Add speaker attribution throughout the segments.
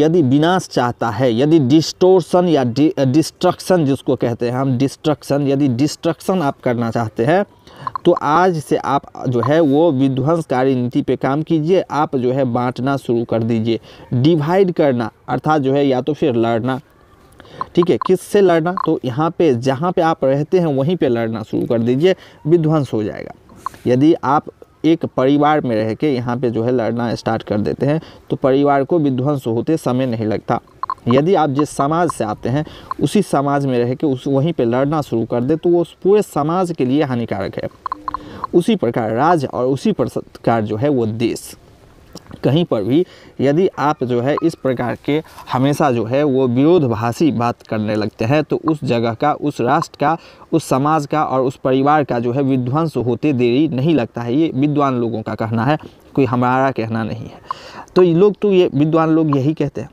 Speaker 1: यदि विनाश चाहता है यदि डिस्टोर्सन या डिस्ट्रक्शन eh, जिसको कहते हैं हम डिस्ट्रक्शन यदि डिस्ट्रक्शन आप करना चाहते हैं तो आज से आप जो है वो विध्वंसकारी नीति पे काम कीजिए आप जो है बांटना शुरू कर दीजिए डिवाइड करना अर्थात जो है या तो फिर लड़ना ठीक है किससे लड़ना तो यहाँ पे जहाँ पे आप रहते हैं वहीं पे लड़ना शुरू कर दीजिए विध्वंस हो जाएगा यदि आप एक परिवार में रह के यहाँ पे जो है लड़ना स्टार्ट कर देते हैं तो परिवार को विध्वंस होते समय नहीं लगता यदि आप जिस समाज से आते हैं उसी समाज में रह के उस वहीं पे लड़ना शुरू कर दे तो वो पूरे समाज के लिए हानिकारक है उसी प्रकार राज्य और उसी प्रकार जो है वो देश कहीं पर भी यदि आप जो है इस प्रकार के हमेशा जो है वो विरोधभाषी बात करने लगते हैं तो उस जगह का उस राष्ट्र का उस समाज का और उस परिवार का जो है विध्वंस होते देरी नहीं लगता है ये विद्वान लोगों का कहना है कोई हमारा कहना नहीं है तो लोग तो ये विद्वान लोग यही कहते हैं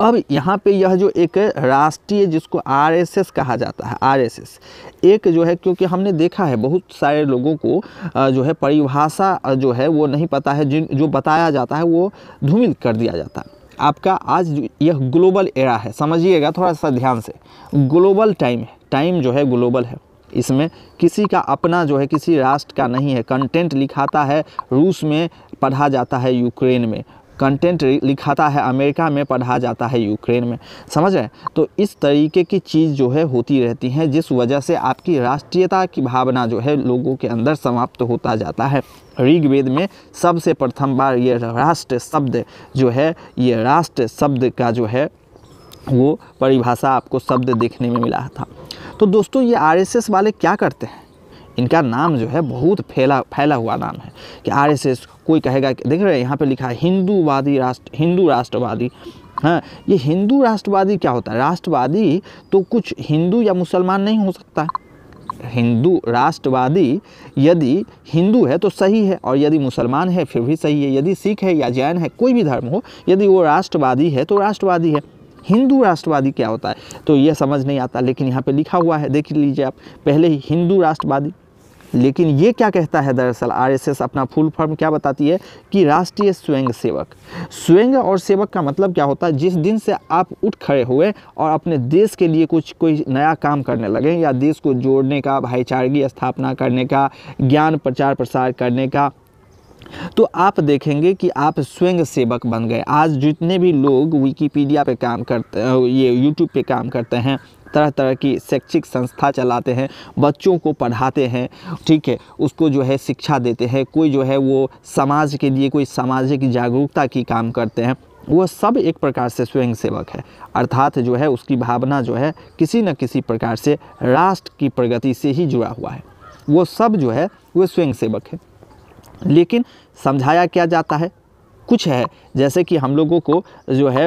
Speaker 1: अब यहाँ पे यह जो एक राष्ट्रीय जिसको आरएसएस कहा जाता है आरएसएस एक जो है क्योंकि हमने देखा है बहुत सारे लोगों को जो है परिभाषा जो है वो नहीं पता है जिन जो बताया जाता है वो धूमिल कर दिया जाता है आपका आज यह ग्लोबल एरा है समझिएगा थोड़ा सा ध्यान से ग्लोबल टाइम है टाइम जो है ग्लोबल है इसमें किसी का अपना जो है किसी राष्ट्र का नहीं है कंटेंट लिखाता है रूस में पढ़ा जाता है यूक्रेन में कंटेंट लिखाता है अमेरिका में पढ़ा जाता है यूक्रेन में समझ रहे तो इस तरीके की चीज़ जो है होती रहती हैं जिस वजह से आपकी राष्ट्रीयता की भावना जो है लोगों के अंदर समाप्त होता जाता है ऋग्वेद में सबसे प्रथम बार ये राष्ट्र शब्द जो है ये राष्ट्र शब्द का जो है वो परिभाषा आपको शब्द देखने में मिला था तो दोस्तों ये आरएसएस वाले क्या करते हैं इनका नाम जो है बहुत फैला फैला हुआ नाम है कि आरएसएस कोई कहेगा कि देख रहे हैं यहाँ पे लिखा है हिंदूवादी राष्ट्र हिंदू राष्ट्रवादी हाँ ये हिंदू राष्ट्रवादी क्या होता है राष्ट्रवादी तो कुछ हिंदू या मुसलमान नहीं हो सकता हिंदू राष्ट्रवादी यदि हिंदू है तो सही है और यदि मुसलमान है फिर भी सही है यदि सिख है या जैन है कोई भी धर्म हो यदि वो राष्ट्रवादी है तो राष्ट्रवादी है हिंदू राष्ट्रवादी क्या होता है तो ये समझ नहीं आता लेकिन यहाँ पे लिखा हुआ है देख लीजिए आप पहले ही हिंदू राष्ट्रवादी लेकिन ये क्या कहता है दरअसल आरएसएस अपना फुल फॉर्म क्या बताती है कि राष्ट्रीय स्वयं सेवक स्वयं और सेवक का मतलब क्या होता है जिस दिन से आप उठ खड़े हुए और अपने देश के लिए कुछ कोई नया काम करने लगे या देश को जोड़ने का भाईचारगी स्थापना करने का ज्ञान प्रचार प्रसार करने का तो आप देखेंगे कि आप स्वयं सेवक बन गए आज जितने भी लोग विकीपीडिया पे काम करते ये यूट्यूब पे काम करते हैं तरह तरह की शैक्षिक संस्था चलाते हैं बच्चों को पढ़ाते हैं ठीक है उसको जो है शिक्षा देते हैं कोई जो है वो समाज के लिए कोई सामाजिक जागरूकता की काम करते हैं वह सब एक प्रकार से स्वयं सेवक है अर्थात जो है उसकी भावना जो है किसी न किसी प्रकार से राष्ट्र की प्रगति से ही जुड़ा हुआ है वो सब जो है वह स्वयं सेवक है लेकिन समझाया क्या जाता है कुछ है जैसे कि हम लोगों को जो है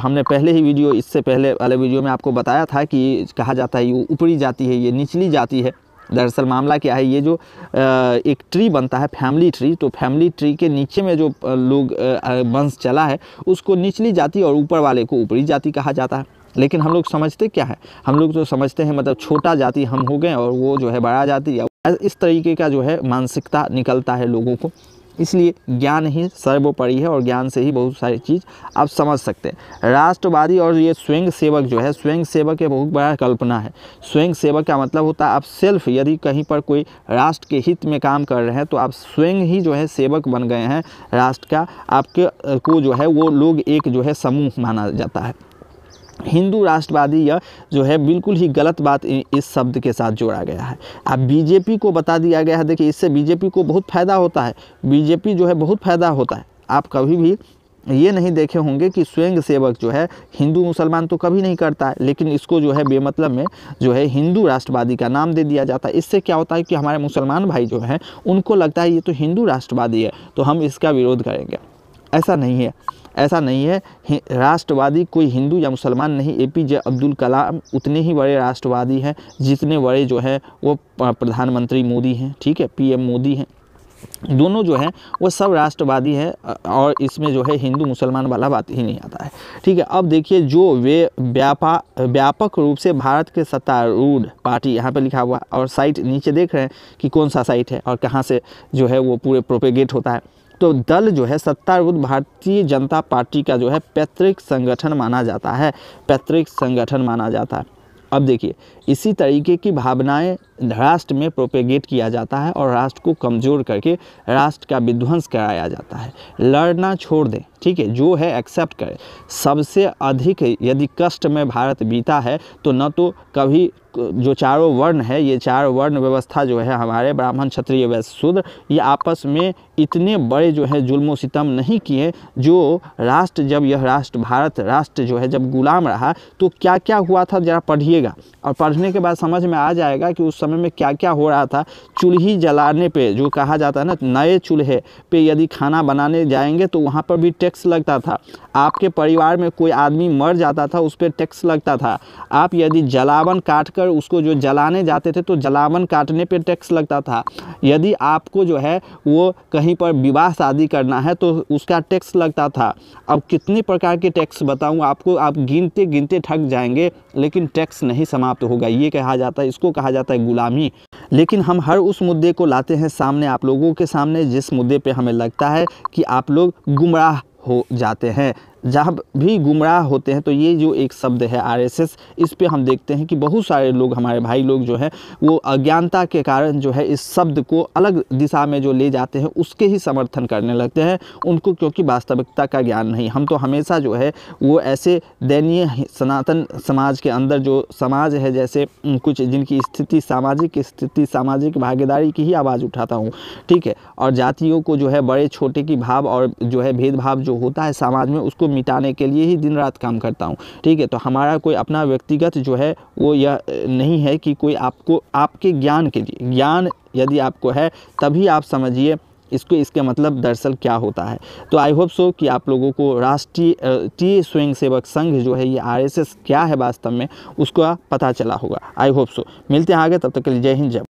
Speaker 1: हमने पहले ही वीडियो इससे पहले वाले वीडियो में आपको बताया था कि कहा जाता है ये ऊपरी जाती है ये निचली जाती है दरअसल मामला क्या है ये जो एक ट्री बनता है फैमिली ट्री तो फैमिली ट्री के नीचे में जो लोग वंश चला है उसको निचली जाति और ऊपर वाले को ऊपरी जाति कहा जाता है लेकिन हम लोग समझते क्या है हम लोग जो तो समझते हैं मतलब छोटा जाति हम हो गए और वो जो है बड़ा जाति या इस तरीके का जो है मानसिकता निकलता है लोगों को इसलिए ज्ञान ही सर्वोपरि है और ज्ञान से ही बहुत सारी चीज़ आप समझ सकते हैं राष्ट्रवादी और ये स्वयं सेवक जो है स्वयं सेवक ये बहुत बड़ा कल्पना है स्वयं सेवक का मतलब होता है आप सेल्फ यदि कहीं पर कोई राष्ट्र के हित में काम कर रहे हैं तो आप स्वयं ही जो है सेवक बन गए हैं राष्ट्र का आपके को जो है वो लोग एक जो है समूह माना जाता है हिंदू राष्ट्रवादी यह जो है बिल्कुल ही गलत बात इस शब्द के साथ जोड़ा गया है अब बीजेपी को बता दिया गया है देखिए इससे बीजेपी को बहुत फ़ायदा होता है बीजेपी जो है बहुत फ़ायदा होता है आप कभी भी ये नहीं देखे होंगे कि स्वयं सेवक जो है हिंदू मुसलमान तो कभी नहीं करता है लेकिन इसको जो है बेमतलब में जो है हिंदू राष्ट्रवादी का नाम दे दिया जाता है इससे क्या होता है कि हमारे मुसलमान भाई जो हैं उनको लगता है ये तो हिंदू राष्ट्रवादी है तो हम इसका विरोध करेंगे ऐसा नहीं है ऐसा नहीं है राष्ट्रवादी कोई हिंदू या मुसलमान नहीं ए पी जे अब्दुल कलाम उतने ही बड़े राष्ट्रवादी हैं जितने बड़े जो हैं वो प्रधानमंत्री मोदी हैं ठीक है पीएम मोदी हैं दोनों जो हैं वो सब राष्ट्रवादी हैं और इसमें जो है हिंदू मुसलमान वाला बात ही नहीं आता है ठीक है अब देखिए जो वे व्यापा व्यापक रूप से भारत के सत्तारूढ़ पार्टी यहाँ पे लिखा हुआ और साइट नीचे देख रहे हैं कि कौन सा साइट है और कहाँ से जो है वो पूरे प्रोपेगेट होता है तो दल जो है सत्तारूढ़ भारतीय जनता पार्टी का जो है पैतृक संगठन माना जाता है पैतृक संगठन माना जाता है अब देखिए इसी तरीके की भावनाएं राष्ट्र में प्रोपेगेट किया जाता है और राष्ट्र को कमज़ोर करके राष्ट्र का विध्वंस कराया जाता है लड़ना छोड़ दें ठीक है जो है एक्सेप्ट करें सबसे अधिक यदि कष्ट में भारत बीता है तो न तो कभी जो चारों वर्ण है ये चार वर्ण व्यवस्था जो है हमारे ब्राह्मण क्षत्रिय वैश्य शूद्र ये आपस में इतने बड़े जो है जुल्म सितम नहीं किए जो राष्ट्र जब यह राष्ट्र भारत राष्ट्र जो है जब गुलाम रहा तो क्या क्या हुआ था ज़रा पढ़िएगा और पढ़ने के बाद समझ में आ जाएगा कि उस समय में क्या क्या हो रहा था चूल्ही जलाने पे जो कहा जाता है ना नए चूल्हे पे यदि खाना बनाने जाएंगे तो वहाँ पर भी टैक्स लगता था आपके परिवार में कोई आदमी मर जाता था उस पर टैक्स लगता था आप यदि जलावन काट कर उसको जो जलाने जाते थे तो जलावन काटने पर टैक्स लगता था यदि आपको जो है वो कहीं पर विवाह शादी करना है तो उसका टैक्स लगता था अब कितने प्रकार के टैक्स बताऊँ आपको आप गिनते गिनते ठक जाएंगे लेकिन टैक्स नहीं समाप्त होगा ये कहा जाता है इसको कहा जाता है ग़ुलामी लेकिन हम हर उस मुद्दे को लाते हैं सामने आप लोगों के सामने जिस मुद्दे पे हमें लगता है कि आप लोग गुमराह हो जाते हैं जब भी गुमराह होते हैं तो ये जो एक शब्द है आरएसएस इस पर हम देखते हैं कि बहुत सारे लोग हमारे भाई लोग जो हैं वो अज्ञानता के कारण जो है इस शब्द को अलग दिशा में जो ले जाते हैं उसके ही समर्थन करने लगते हैं उनको क्योंकि वास्तविकता का ज्ञान नहीं हम तो हमेशा जो है वो ऐसे दयनीय सनातन समाज के अंदर जो समाज है जैसे कुछ जिनकी स्थिति सामाजिक स्थिति सामाजिक भागीदारी की ही आवाज़ उठाता हूँ ठीक है और जातियों को जो है बड़े छोटे की भाव और जो है भेदभाव जो होता है समाज में उसको मिटाने के लिए ही दिन रात काम करता हूँ ठीक है तो हमारा कोई अपना व्यक्तिगत जो है वो यह नहीं है कि कोई आपको आपके ज्ञान के लिए ज्ञान यदि आपको है तभी आप समझिए इसको इसके मतलब दरअसल क्या होता है तो आई होप सो कि आप लोगों को राष्ट्रीय टी स्वयं सेवक संघ जो है ये आरएसएस क्या है वास्तव में उसका पता चला होगा आई होप सो मिलते हैं आगे तब तक के लिए जय हिंद जय